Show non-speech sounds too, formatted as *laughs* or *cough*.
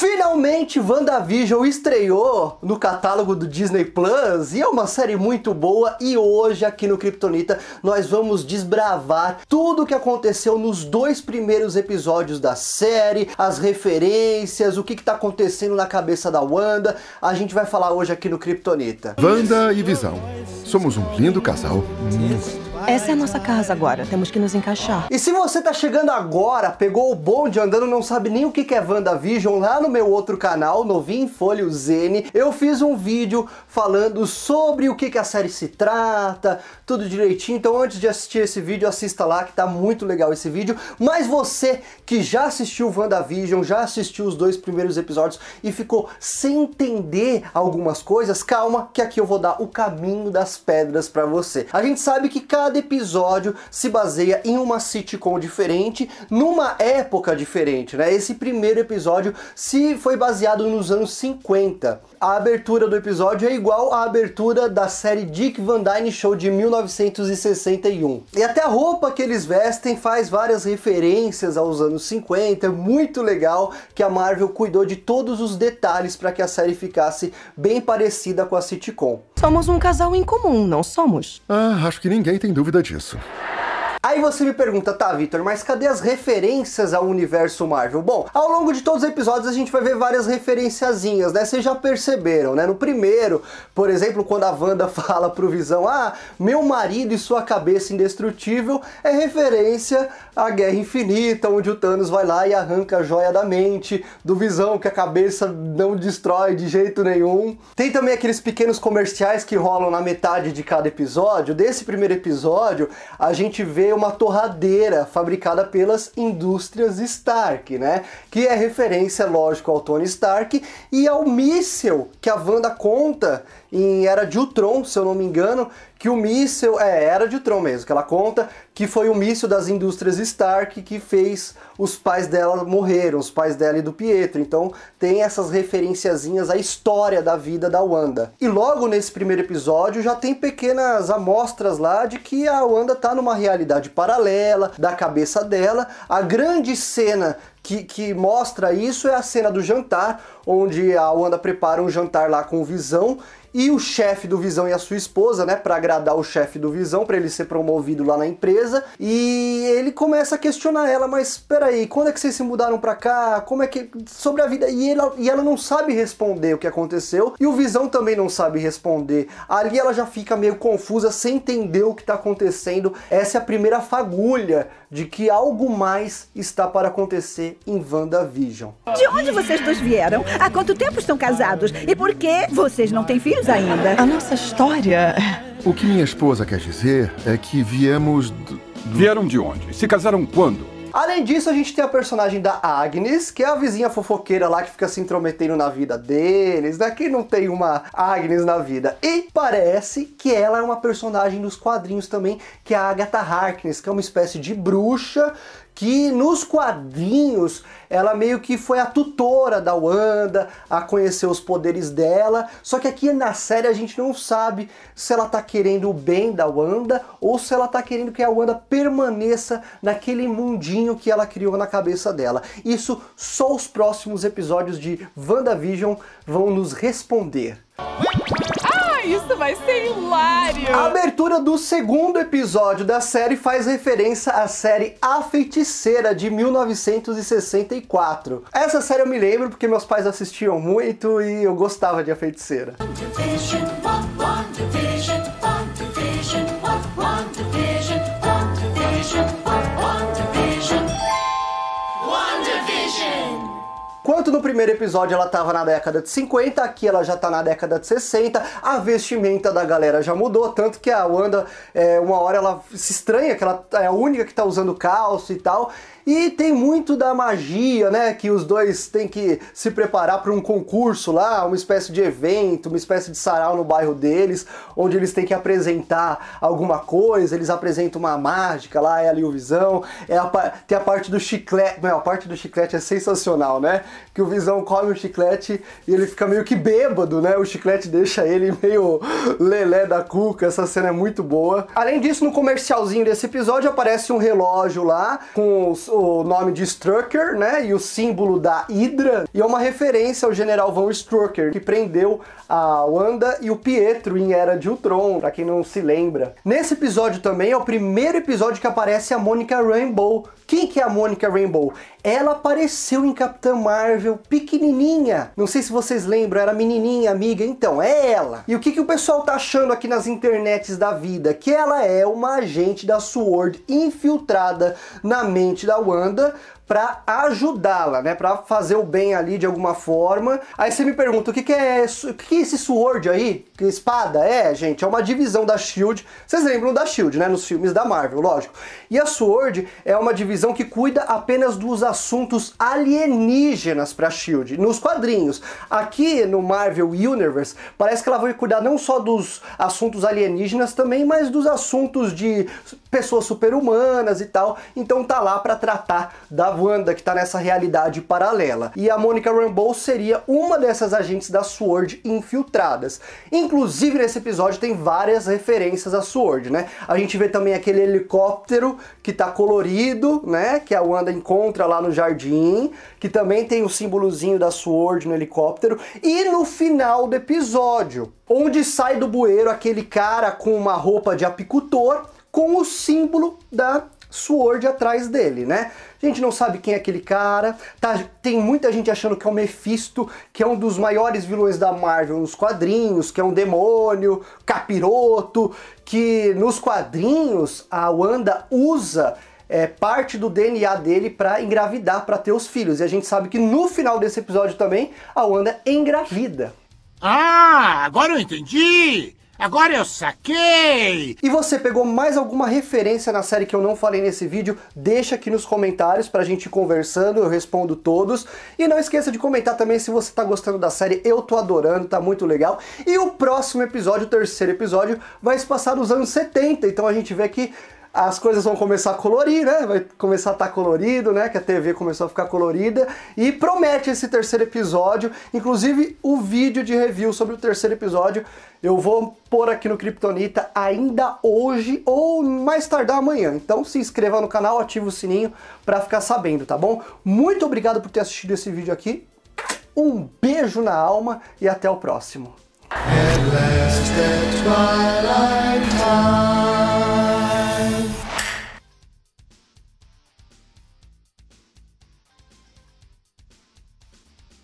Finalmente, WandaVision estreou no catálogo do Disney Plus e é uma série muito boa. E hoje, aqui no Kryptonita, nós vamos desbravar tudo o que aconteceu nos dois primeiros episódios da série, as referências, o que está acontecendo na cabeça da Wanda. A gente vai falar hoje aqui no Kryptonita. Wanda e Visão. Somos um lindo casal. Hum. Essa é a nossa casa agora, temos que nos encaixar. E se você tá chegando agora, pegou o bonde andando, não sabe nem o que é WandaVision, lá no meu outro canal, Novinho em Folha, o Zene, eu fiz um vídeo falando sobre o que, a série se trata, tudo direitinho, então antes de assistir esse vídeo, assista lá que tá muito legal esse vídeo, mas você que já assistiu WandaVision, já assistiu os dois primeiros episódios e ficou sem entender algumas coisas, calma que aqui eu vou dar o caminho das pedras para você. A gente sabe que cada episódio se baseia em uma sitcom diferente, numa época diferente, né? Esse primeiro episódio se foi baseado nos anos 50. A abertura do episódio é igual à abertura da série Dick Van Dyne Show de 1961. E até a roupa que eles vestem faz várias referências aos anos 50. É muito legal que a Marvel cuidou de todos os detalhes para que a série ficasse bem parecida com a sitcom. Somos um casal em comum, não somos? Ah, acho que ninguém tem dúvida disso. Aí você me pergunta, tá, Vitor, mas cadê as referências ao universo Marvel? Bom, ao longo de todos os episódios a gente vai ver várias referenciazinhas, né? Vocês já perceberam, né? No primeiro, por exemplo, quando a Wanda *laughs* fala pro Visão, ah, meu marido e sua cabeça indestrutível, é referência à Guerra Infinita, onde o Thanos vai lá e arranca a joia da mente do Visão, que a cabeça não destrói de jeito nenhum. Tem também aqueles pequenos comerciais que rolam na metade de cada episódio. Desse primeiro episódio, a gente vê uma torradeira fabricada pelas indústrias Stark, né? Que é referência, lógico, ao Tony Stark e ao míssil que a Wanda conta em Era de Ultron, se eu não me engano, que o míssil, é, Era de Ultron mesmo, que ela conta que foi o míssil das indústrias Stark que fez os pais dela morreram, os pais dela e do Pietro. Então tem essas referenciazinhas à história da vida da Wanda. E logo nesse primeiro episódio já tem pequenas amostras lá de que a Wanda tá numa realidade paralela, da cabeça dela. A grande cena que, que, mostra isso é a cena do jantar, onde a Wanda prepara um jantar lá com o Visão e o chefe do Visão e a sua esposa, né, para agradar o chefe do Visão, para ele ser promovido lá na empresa, e ele começa a questionar ela, mas peraí, quando é que vocês se mudaram para cá? Como é que sobre a vida? E ela, e ela não sabe responder o que aconteceu, e o Visão também não sabe responder. Ali ela já fica meio confusa, sem entender o que tá acontecendo. Essa é a primeira fagulha de que algo mais está para acontecer em WandaVision. De onde vocês dois vieram? Há quanto tempo estão casados? E por que vocês não têm filhos? ainda. A nossa história. O que minha esposa quer dizer é que viemos. Do, Vieram de onde? Se casaram quando? Além disso, a gente tem a personagem da Agnes, que é a vizinha fofoqueira lá que fica se intrometendo na vida deles, né? Que não tem uma Agnes na vida? E parece que ela é uma personagem dos quadrinhos também, que é a Agatha Harkness, que é uma espécie de bruxa que nos quadrinhos ela meio que foi a tutora da Wanda, a conhecer os poderes dela, só que aqui na série a gente não sabe se ela tá querendo o bem da Wanda ou se ela tá querendo que a Wanda permaneça naquele mundinho que ela criou na cabeça dela. Isso só os próximos episódios de WandaVision vão nos responder isso vai ser hilário! A abertura do segundo episódio da série faz referência à série A Feiticeira de 1964. Essa série eu me lembro porque meus pais assistiam muito e eu gostava de A Feiticeira. Enquanto no primeiro episódio ela estava na década de 50, aqui ela já está na década de 60, a vestimenta da galera já mudou, tanto que a Wanda, é, uma hora ela se estranha, que ela é a única que está usando calça e tal, e tem muito da magia, né? Que os dois têm que se preparar para um concurso lá, uma espécie de evento, uma espécie de sarau no bairro deles, onde eles têm que apresentar alguma coisa. Eles apresentam uma mágica lá, é o Visão. É a, tem a parte do chiclete. Meu, a parte do chiclete é sensacional, né? que o Visão come o chiclete e ele fica meio que bêbado, né? O chiclete deixa ele *laughs* meio lelé da cuca. Essa cena é muito boa. Além disso, no comercialzinho desse episódio aparece um relógio lá com o nome de Strucker, né? E o símbolo da Hydra. E é uma referência ao general Von Strucker, que prendeu a Wanda e o Pietro em Era de Ultron, pra quem não se lembra. Nesse episódio também é o primeiro episódio que aparece a Mônica Rainbow. Quem que é a Mônica Rainbow? Ela apareceu em Capitã Marvel pequenininha. Não sei se vocês lembram, era menininha, amiga. Então, é ela. E o que, que o pessoal tá achando aqui nas internets da vida? Que ela é uma agente da SWORD infiltrada na mente da Wanda para ajudá-la, né? Para fazer o bem ali de alguma forma. Aí você me pergunta, o que, que é isso? que, que é esse sword aí? Que espada? É, gente, é uma divisão da Shield. Vocês lembram da Shield, né? Nos filmes da Marvel, lógico. E a Sword é uma divisão que cuida apenas dos assuntos alienígenas para Shield, nos quadrinhos. Aqui no Marvel Universe, parece que ela vai cuidar não só dos assuntos alienígenas também, mas dos assuntos de pessoas super-humanas e tal. Então tá lá para tratar da Wanda que tá nessa realidade paralela. E a Monica Rambeau seria uma dessas agentes da SWORD infiltradas. Inclusive nesse episódio tem várias referências à SWORD, né? A gente vê também aquele helicóptero que tá colorido, né? Que a Wanda encontra lá no jardim, que também tem o símbolozinho da SWORD no helicóptero. E no final do episódio, onde sai do bueiro aquele cara com uma roupa de apicultor com o símbolo da Sword atrás dele, né? A gente não sabe quem é aquele cara, tá, tem muita gente achando que é o Mephisto, que é um dos maiores vilões da Marvel nos quadrinhos, que é um demônio, capiroto, que nos quadrinhos a Wanda usa é, parte do DNA dele para engravidar, para ter os filhos. E a gente sabe que no final desse episódio também a Wanda engravida. Ah, agora eu entendi! Agora eu saquei! E você pegou mais alguma referência na série que eu não falei nesse vídeo? Deixa aqui nos comentários pra gente ir conversando, eu respondo todos. E não esqueça de comentar também se você tá gostando da série, eu tô adorando, tá muito legal. E o próximo episódio, o terceiro episódio, vai se passar nos anos 70, então a gente vê que as coisas vão começar a colorir, né? Vai começar a estar tá colorido, né? Que a TV começou a ficar colorida. E promete esse terceiro episódio, inclusive o vídeo de review sobre o terceiro episódio. Eu vou pôr aqui no Kryptonita ainda hoje ou mais tardar amanhã. Então se inscreva no canal, ative o sininho para ficar sabendo, tá bom? Muito obrigado por ter assistido esse vídeo aqui. Um beijo na alma e até o próximo.